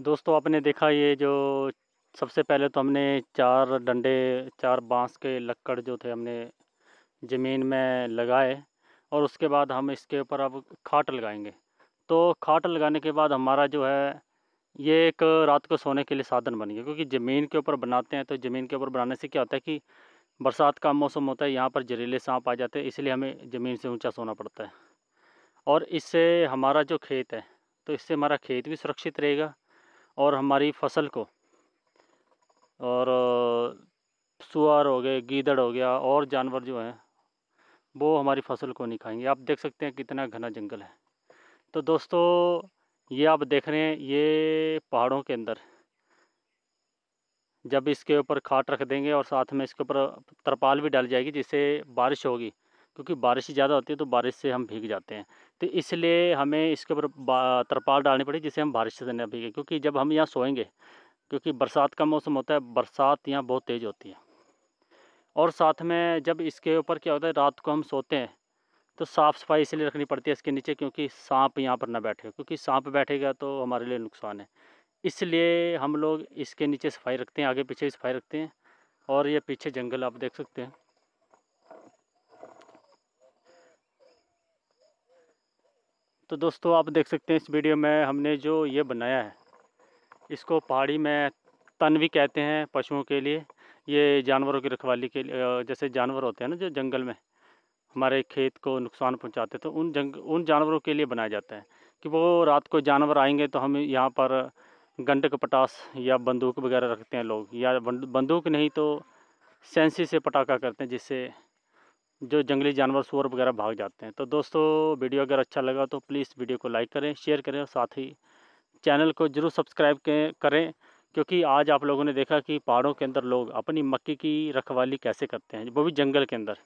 दोस्तों आपने देखा ये जो सबसे पहले तो हमने चार डंडे चार बांस के लक्कड़ जो थे हमने ज़मीन में लगाए और उसके बाद हम इसके ऊपर अब खाट लगाएंगे तो खाट लगाने के बाद हमारा जो है ये एक रात को सोने के लिए साधन बन गया क्योंकि ज़मीन के ऊपर बनाते हैं तो ज़मीन के ऊपर बनाने से क्या होता है कि बरसात का मौसम होता है यहाँ पर जहरीले सांप आ जाते हैं इसलिए हमें ज़मीन से ऊंचा सोना पड़ता है और इससे हमारा जो खेत है तो इससे हमारा खेत भी सुरक्षित रहेगा और हमारी फसल को और सुअर हो गए गीदड़ हो गया और जानवर जो हैं वो हमारी फसल को नहीं खाएंगे आप देख सकते हैं कितना घना जंगल है तो दोस्तों ये आप देख रहे हैं ये पहाड़ों के अंदर जब इसके ऊपर खाट रख देंगे और साथ में इसके ऊपर तरपाल भी डाल जाएगी जिससे बारिश होगी क्योंकि बारिश ज़्यादा होती है तो बारिश से हम भीग जाते हैं तो इसलिए हमें इसके ऊपर तरपाल डालनी पड़ी जिससे हम बारिश से न भीगे क्योंकि जब हम यहाँ सोएंगे क्योंकि बरसात का मौसम होता है बरसात यहाँ बहुत तेज़ होती है और साथ में जब इसके ऊपर क्या होता है रात को हम सोते हैं तो साफ़ सफाई इसलिए रखनी पड़ती है इसके नीचे क्योंकि सांप यहाँ पर ना बैठे क्योंकि सांप बैठेगा तो हमारे लिए नुकसान है इसलिए हम लोग इसके नीचे सफाई रखते हैं आगे पीछे सफाई रखते हैं और ये पीछे जंगल आप देख सकते हैं तो दोस्तों आप देख सकते हैं इस वीडियो में हमने जो ये बनाया है इसको पहाड़ी में तन भी कहते हैं पशुओं के लिए ये जानवरों की रखवाली के लिए जैसे जानवर होते हैं ना जो जंगल में हमारे खेत को नुकसान पहुंचाते तो उन जंग उन जानवरों के लिए बनाया जाता है कि वो रात को जानवर आएंगे तो हम यहाँ पर गंडक पटास या बंदूक वगैरह रखते हैं लोग या बंदूक नहीं तो सेंसी से पटाखा करते हैं जिससे जो जंगली जानवर सुअर वगैरह भाग जाते हैं तो दोस्तों वीडियो अगर अच्छा लगा तो प्लीज़ वीडियो को लाइक करें शेयर करें और साथ ही चैनल को ज़रूर सब्सक्राइब करें क्योंकि आज आप लोगों ने देखा कि पहाड़ों के अंदर लोग अपनी मक्की की रखवाली कैसे करते हैं वो भी जंगल के अंदर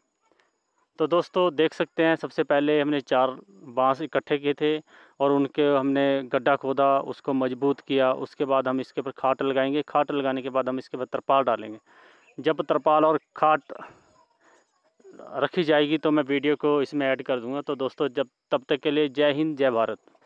तो दोस्तों देख सकते हैं सबसे पहले हमने चार बांस इकट्ठे किए थे और उनके हमने गड्ढा खोदा उसको मजबूत किया उसके बाद हम इसके ऊपर खाट लगाएंगे खाट लगाने के बाद हम इसके ऊपर तरपाल डालेंगे जब तरपाल और खाट रखी जाएगी तो मैं वीडियो को इसमें ऐड कर दूंगा तो दोस्तों जब तब तक के लिए जय हिंद जय भारत